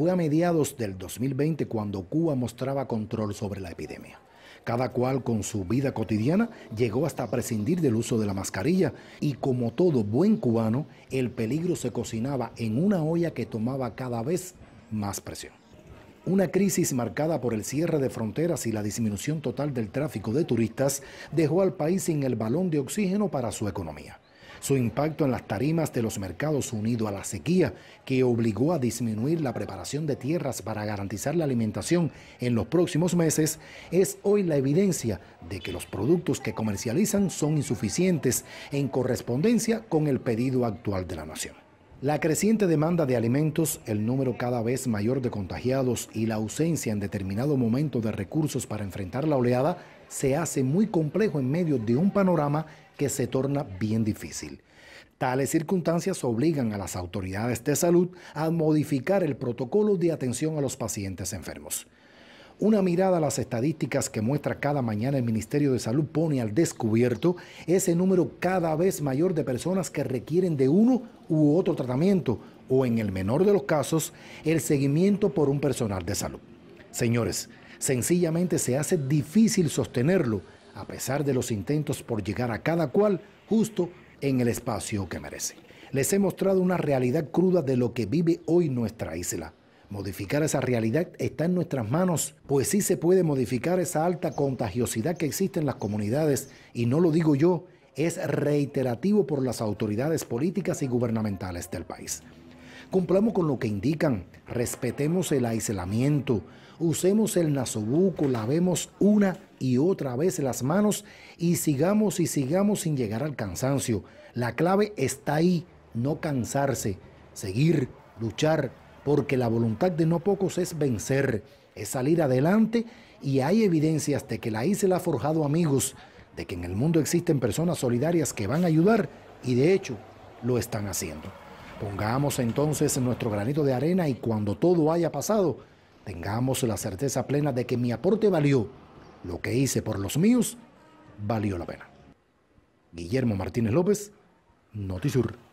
fue a mediados del 2020 cuando Cuba mostraba control sobre la epidemia. Cada cual con su vida cotidiana llegó hasta prescindir del uso de la mascarilla y como todo buen cubano, el peligro se cocinaba en una olla que tomaba cada vez más presión. Una crisis marcada por el cierre de fronteras y la disminución total del tráfico de turistas dejó al país sin el balón de oxígeno para su economía su impacto en las tarimas de los mercados unido a la sequía que obligó a disminuir la preparación de tierras para garantizar la alimentación en los próximos meses, es hoy la evidencia de que los productos que comercializan son insuficientes en correspondencia con el pedido actual de la nación. La creciente demanda de alimentos, el número cada vez mayor de contagiados y la ausencia en determinado momento de recursos para enfrentar la oleada se hace muy complejo en medio de un panorama que se torna bien difícil. Tales circunstancias obligan a las autoridades de salud a modificar el protocolo de atención a los pacientes enfermos. Una mirada a las estadísticas que muestra cada mañana el Ministerio de Salud pone al descubierto ese número cada vez mayor de personas que requieren de uno u otro tratamiento o en el menor de los casos el seguimiento por un personal de salud. Señores, sencillamente se hace difícil sostenerlo a pesar de los intentos por llegar a cada cual justo en el espacio que merece. Les he mostrado una realidad cruda de lo que vive hoy nuestra isla. Modificar esa realidad está en nuestras manos, pues sí se puede modificar esa alta contagiosidad que existe en las comunidades, y no lo digo yo, es reiterativo por las autoridades políticas y gubernamentales del país. Cumplamos con lo que indican, respetemos el aislamiento, usemos el nasobuco, lavemos una y otra vez las manos y sigamos y sigamos sin llegar al cansancio. La clave está ahí, no cansarse, seguir, luchar, porque la voluntad de no pocos es vencer, es salir adelante y hay evidencias de que la isla ha forjado amigos, de que en el mundo existen personas solidarias que van a ayudar y de hecho lo están haciendo. Pongamos entonces nuestro granito de arena y cuando todo haya pasado, tengamos la certeza plena de que mi aporte valió, lo que hice por los míos, valió la pena. Guillermo Martínez López, Notisur.